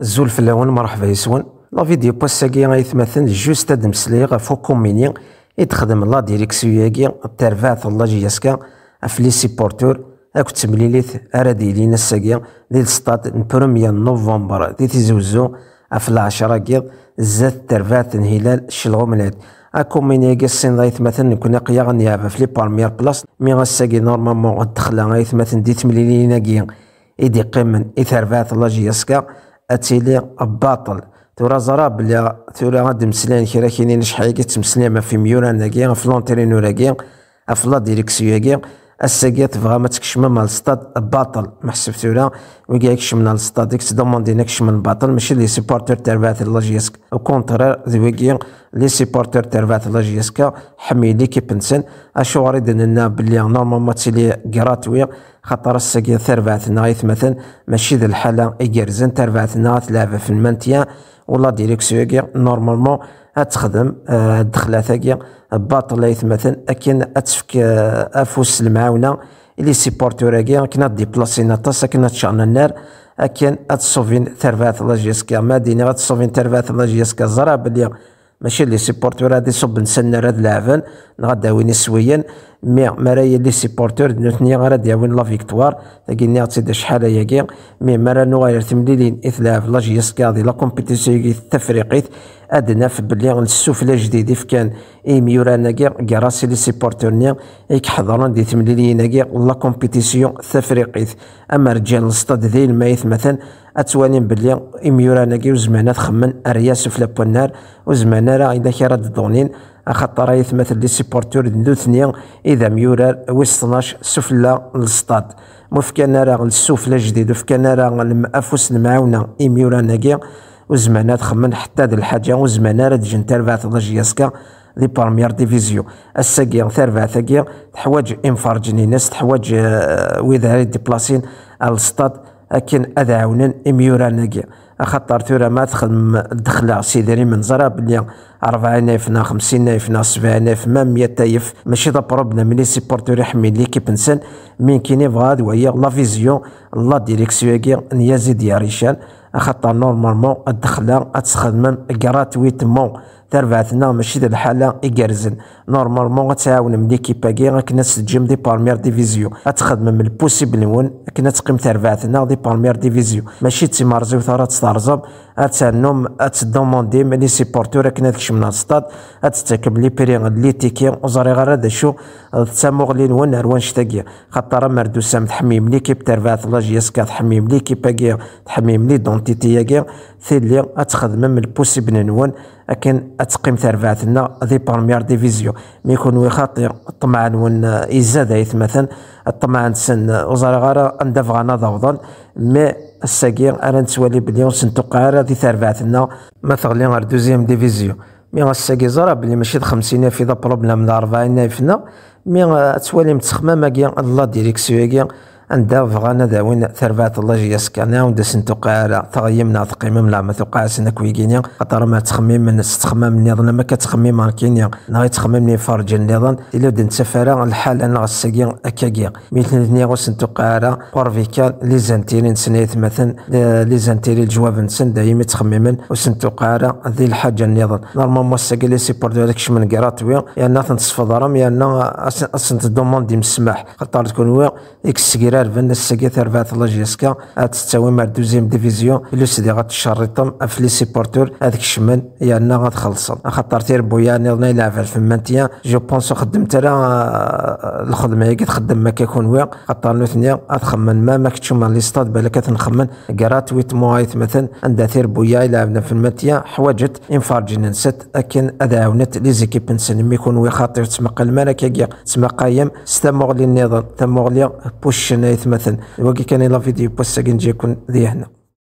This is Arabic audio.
الزول فلاون مرحبا يسون لا فيديو بوست ساكي غيتمثل جوست هاد مسلي غف كوميني يتخدم لا ديريكسيو ياكي ترفعت الله جياسكا افلي سيبورتور اكو تمليليت ارادي لينا ساكي ديال السطاد بروميا نوفمبر دي تيزوزو اف العشرة كيض زات ترفعت شلغو ملاد اكو من يجي الصين غيتمثل نكون قيا غنيابا في لي بارميير بلاص مي غا ساكي نورمالمون غتدخل غيتمثل دي تمليلينا كي إيدي قيمن إثرفات الله جياسكا اتيلي باطل تورا زرا بلي تورا غادي مسلاين كرا كاينين شحال كي ما في ناكي في لونترينوراكي في لا ديريكسيوكي الساقية تبغى ما تكشم مع الستاد باطل ما حسبتو لا ويقع يكشم على السطاد تدوموندي نكشم باطل ماشي لي سيبورتور تاع فاتلاجيسك او كونترير ذويكي لي سيبورتور تاع فاتلاجيسكا حمي ليكيب نسن اشو غادي بلي نورمالمون تيلي كراتوي خاطر ثرفات نايث مثلا ماشي ذي الحالة ثرفات نايث تلعب في المنتيا ولا ديريكسيوكي نورمالمون تخدم الدخلة آه، ثاقية باطل مثلا أكن أتفك آه، أفوس المعاونة اللي راكيا كنا ديبلاسينا طاس كنا تشعنا النار أكن أتصوفين ثرفات لاجيسكا مدينة أتصوفين ثرفات لاجيسكا زرابليا ماشي لي سيبورتو راه صب نسنر راه لعفن غادا وين سويا مي مرايا لي سيبورتور نوتني غرا داوين لا فيكتوار تاكيني تسيد شحال هياكي مي مارا نوغير تمليلين إثلاف لا جيس كادي لا كومبيتيسيون التفريقيت أدنا في بلي السفلى جديد كان إيميورانا كي كراسي لي سيبورتور ني إيك حضرون دي تمليلين كي لا كومبيتيسيون التفريقيت أما رجال الصطاد ذي المايث مثلا أتوانين بلي ميورانا كي وزمانا تخمن أرياس في لابونار وزمانا راه إذا كي راه دونين اخطر ريث مثل لي سيبورتور ذو ثنيا اذا ميورر ويس 12 سفلى الستاد مفكنا راه السفلى جديد وفكنا راه المافوس المعاونه اي ايميورا ناكيا وزمانا تخمن حتى ذي الحاجه وزمانا راه تجي انت ربعة جياسكا لي بارميير ديفيزيو الساكيا ثربعة ثاكيا تحواج انفارجني ناس تحواج آه، ويذا ديبلاسين الستاد أكن أذا عونن إميورا نجي أخطر ثورة ما تخل دخل سيدري من زراب اللي أربعين نيفنا خمسين نيفنا سبعين نيف ما مية تايف ماشي دا بروبنا ملي سيبورتور يحمي اللي كيبنسن مين كيني فغاد وهي لا فيزيون لا ديريكسيوكي نيازيد يا ريشان أخطر نورمالمون الدخلة أتخدم غراتويتمون تربعتنا ماشي ذا الحالة إيكارزن نورمالمون غتعاون من ليكيبا كي غكنا تسجم دي بارميير ديفيزيو غتخدم من البوسيبل ون كنا تقيم تربعتنا دي بارميير ديفيزيو ماشي تيمارزيو ثرا تسترزب اتسنم اتدوموندي ملي سيبورتور اكن من السطاد اتتكب لي بيري لي تيكي وزري غير هذا شو لي نون هروان شتاكيا خاطر مردو سام تحميم ليكيب ترفعت لا جي اس كا تحميم ليكيب اكيا تحميم لي دونتيتي اكيا ثيلي اتخدم من البوسيبل نون اكن اتقيم ترفعتنا دي برمير ديفيزيو مي يكون وي خاطي الطمع نون يزاد مثلا الطمع نسن وزري غير اندفغانا ضوضا مي الساقي أرا نتوالي بلي سنتوقع أرا دي تربعتنا ما تغلي غير دوزيام ديفيزيون مي الساقي زرا بلي ماشي خمسين في ذا بروبلام د ربعين فينا مي توالي متسخمامة كيا الله ديريكسيو كيا عند فغانا ذا وين ثربات الله جي يسكنا وند سنتو قارا تغيمنا تقيمم لا ما ثقا سنك ويكينيا خاطر ما تخمم من استخمام النظام ما كتخمم ماركينيا نا يتخمم لي فرج النظام الا دن سفارا الحال انا غسكي اكاكيا مثل ثنيا غسنتو قارا بورفيكا لي زانتيري نسنيت مثلا لي زانتيري الجواب نسن دايما تخمم وسنتو قارا ذي الحاجة النظام نورمال موسكي لي سي بور دو داكشي من كراتوي يا نا تنصف ضرم يا نا اسنت دوموندي مسمح خاطر تكون وي اكس كيرا ديال فن السكيت ارفات لاجيسكا اتستوي مع الدوزيام ديفيزيون لو سيدي غاتشريطم افلي سيبورتور هذاك الشمن يا انا غاتخلصهم خاطر تير بويا نيرني يلعب في مانتيا جو بونس خدمت راه الخدمه هي كتخدم ما كيكون وي خاطر نو ثنيا اتخمن ما ما لي ستاد ليستاد بالك كتخمن غراتويت موايت مثلا عند تير بويا يلعبنا في مانتيا حواجت انفارجين نسيت لكن هذا عاونت لي زيكيب نسن ميكون وي خاطر تسمى قال مالك يا تسمى قايم ستا مغلي النظام ستا مغلي بوشن انه يتمثل وكي كان لا فيديو بوست كنجي يكون ذي هنا